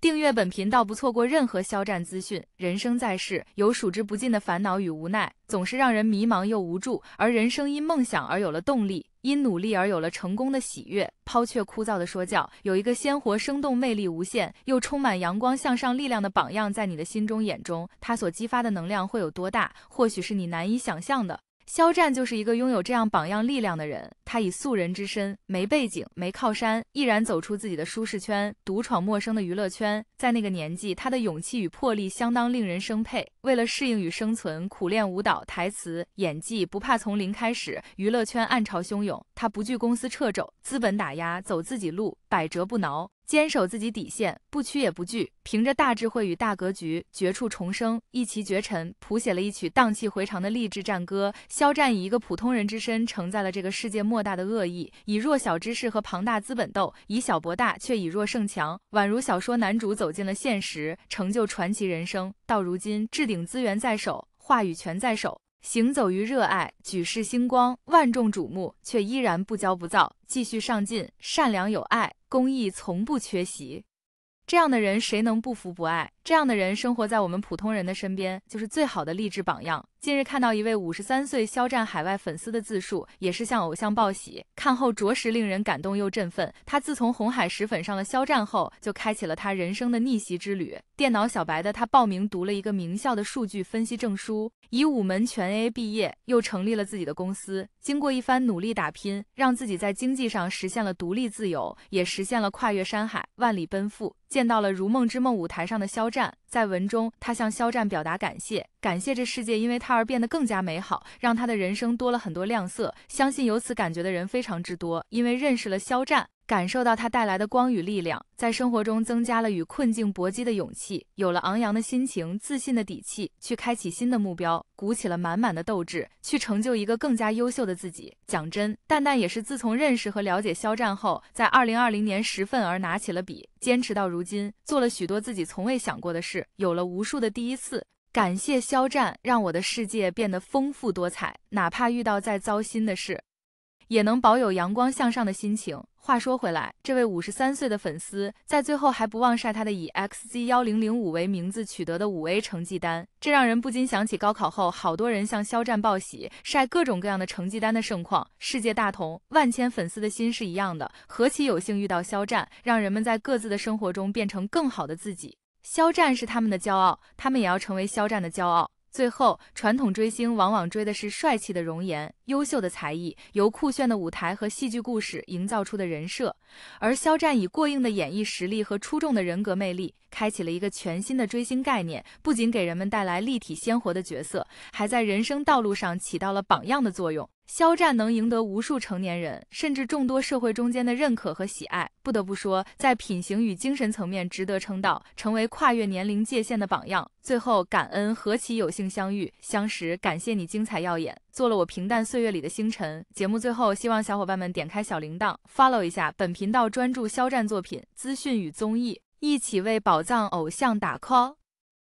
订阅本频道，不错过任何肖战资讯。人生在世，有数之不尽的烦恼与无奈，总是让人迷茫又无助。而人生因梦想而有了动力，因努力而有了成功的喜悦。抛却枯燥的说教，有一个鲜活、生动、魅力无限，又充满阳光向上力量的榜样，在你的心中、眼中，他所激发的能量会有多大？或许是你难以想象的。肖战就是一个拥有这样榜样力量的人。他以素人之身，没背景、没靠山，毅然走出自己的舒适圈，独闯陌生的娱乐圈。在那个年纪，他的勇气与魄力相当令人生佩。为了适应与生存，苦练舞蹈、台词、演技，不怕从零开始。娱乐圈暗潮汹涌，他不惧公司掣肘、资本打压，走自己路，百折不挠。坚守自己底线，不屈也不惧，凭着大智慧与大格局，绝处重生，一骑绝尘，谱写了一曲荡气回肠的励志战歌。肖战以一个普通人之身，承载了这个世界莫大的恶意，以弱小之势和庞大资本斗，以小博大，却以弱胜强，宛如小说男主走进了现实，成就传奇人生。到如今，置顶资源在手，话语权在手。行走于热爱，举世星光，万众瞩目，却依然不骄不躁，继续上进，善良有爱，公益从不缺席。这样的人，谁能不服不爱？这样的人生活在我们普通人的身边，就是最好的励志榜样。近日看到一位五十三岁肖战海外粉丝的自述，也是向偶像报喜。看后着实令人感动又振奋。他自从红海石粉上了肖战后，就开启了他人生的逆袭之旅。电脑小白的他报名读了一个名校的数据分析证书，以五门全 A 毕业，又成立了自己的公司。经过一番努力打拼，让自己在经济上实现了独立自由，也实现了跨越山海万里奔赴，见到了如梦之梦舞台上的肖战。在文中，他向肖战表达感谢，感谢这世界因为他而变得更加美好，让他的人生多了很多亮色。相信有此感觉的人非常之多，因为认识了肖战。感受到它带来的光与力量，在生活中增加了与困境搏击的勇气，有了昂扬的心情、自信的底气，去开启新的目标，鼓起了满满的斗志，去成就一个更加优秀的自己。讲真，蛋蛋也是自从认识和了解肖战后，在二零二零年十份而拿起了笔，坚持到如今，做了许多自己从未想过的事，有了无数的第一次。感谢肖战，让我的世界变得丰富多彩，哪怕遇到再糟心的事。也能保有阳光向上的心情。话说回来，这位五十三岁的粉丝在最后还不忘晒他的以 XZ1005 为名字取得的五 A 成绩单，这让人不禁想起高考后好多人向肖战报喜、晒各种各样的成绩单的盛况。世界大同，万千粉丝的心是一样的，何其有幸遇到肖战，让人们在各自的生活中变成更好的自己。肖战是他们的骄傲，他们也要成为肖战的骄傲。最后，传统追星往往追的是帅气的容颜、优秀的才艺、由酷炫的舞台和戏剧故事营造出的人设，而肖战以过硬的演绎实力和出众的人格魅力，开启了一个全新的追星概念，不仅给人们带来立体鲜活的角色，还在人生道路上起到了榜样的作用。肖战能赢得无数成年人，甚至众多社会中间的认可和喜爱，不得不说，在品行与精神层面值得称道，成为跨越年龄界限的榜样。最后，感恩何其有幸相遇相识，感谢你精彩耀眼，做了我平淡岁月里的星辰。节目最后，希望小伙伴们点开小铃铛，follow 一下本频道，专注肖战作品资讯与综艺，一起为宝藏偶像打 call。